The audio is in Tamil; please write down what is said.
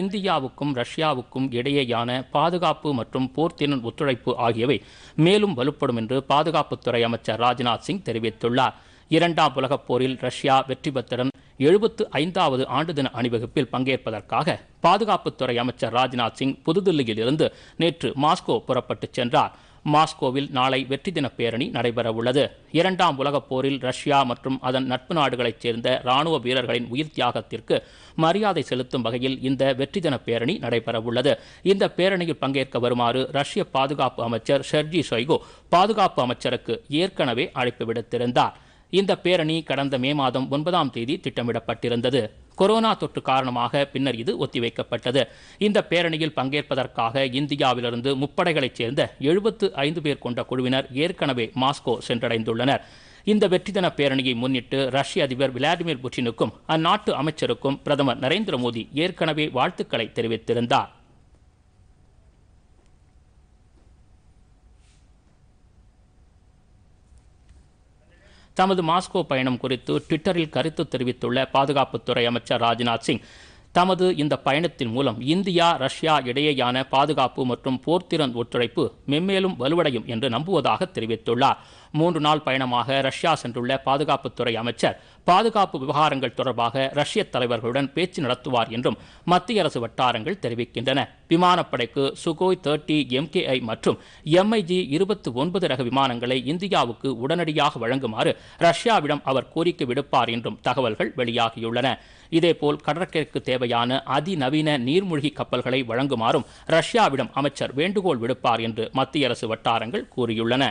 இந்தியாவுக்கும் ரஷ்யாவுக்கும் இடையேயான பாதுகாப்பு மற்றும் போர்த்தினன் ஒத்துழைப்பு ஆகியவை மேலும் வலுப்படும் என்று பாதுகாப்புத்துறை அமைச்சர் ராஜ்நாத் சிங் தெரிவித்துள்ளார் இரண்டாம் உலகப் போரில் ரஷ்யா வெற்றி பெற்றடன் எழுபத்து ஐந்தாவது ஆண்டு தின அணிவகுப்பில் பங்கேற்பதற்காக பாதுகாப்புத்துறை அமைச்சர் ராஜ்நாத் சிங் புதுதில்லியில் இருந்து நேற்று மாஸ்கோ புறப்பட்டுச் சென்றார் மாஸ்கோவில் நாளை வெற்றி தின பேரணி நடைபெறவுள்ளது இரண்டாம் உலகப் போரில் ரஷ்யா மற்றும் அதன் நட்பு நாடுகளைச் சேர்ந்த ராணுவ வீரர்களின் உயிர் தியாகத்திற்கு மரியாதை செலுத்தும் வகையில் இந்த வெற்றி தின பேரணி நடைபெறவுள்ளது இந்த பேரணியில் பங்கேற்க வருமாறு ரஷ்ய பாதுகாப்பு அமைச்சர் ஷெர்ஜி ஷொய்கு பாதுகாப்பு அமைச்சருக்கு ஏற்கனவே அழைப்பு விடுத்திருந்தார் இந்த பேரணி கடந்த மே மாதம் ஒன்பதாம் தேதி திட்டமிடப்பட்டிருந்தது கொரோனா தொற்று காரணமாக பின்னர் இது ஒத்திவைக்கப்பட்டது இந்த பேரணியில் பங்கேற்பதற்காக இந்தியாவிலிருந்து முப்படைகளைச் சேர்ந்த எழுபத்து ஐந்து பேர் கொண்ட குழுவினர் ஏற்கனவே மாஸ்கோ சென்றடைந்துள்ளனர் இந்த வெற்றி தின பேரணியை முன்னிட்டு ரஷ்ய அதிபர் விளாடிமிர் புட்டினுக்கும் அந்நாட்டு அமைச்சருக்கும் பிரதமர் நரேந்திர மோடி ஏற்கனவே வாழ்த்துக்களை தெரிவித்திருந்தார் தமது மாஸ்கோ பயணம் குறித்து ட்விட்டரில் கருத்து தெரிவித்துள்ள பாதுகாப்புத்துறை அமைச்சர் ராஜ்நாத் சிங் தமது இந்த பயணத்தின் மூலம் இந்தியா ரஷ்யா இடையேயான பாதுகாப்பு மற்றும் போர்த்திறன் ஒத்துழைப்பு மென்மேலும் வலுவடையும் என்று நம்புவதாக தெரிவித்துள்ளார் மூன்று நாள் பயணமாக ரஷ்யா சென்றுள்ள பாதுகாப்புத்துறை அமைச்சர் பாதுகாப்பு விவகாரங்கள் தொடர்பாக ரஷ்ய தலைவர்களுடன் பேச்சு நடத்துவார் என்றும் மத்திய அரசு வட்டாரங்கள் தெரிவிக்கின்றன விமானப்படைக்கு சுகோய் தேர்ட்டி எம்கேஐ மற்றும் எம்ஐஜி இருபத்தி ஒன்பது ரக விமானங்களை இந்தியாவுக்கு உடனடியாக வழங்குமாறு ரஷ்யாவிடம் அவர் கோரிக்கை விடுப்பார் என்றும் தகவல்கள் வெளியாகியுள்ளன இதேபோல் கடற்கரைக்கு தேவையான அதிநவீன நீர்மூழ்கி கப்பல்களை வழங்குமாறும் ரஷ்யாவிடம் அமைச்சர் வேண்டுகோள் விடுப்பார் என்று மத்திய அரசு வட்டாரங்கள் கூறியுள்ளன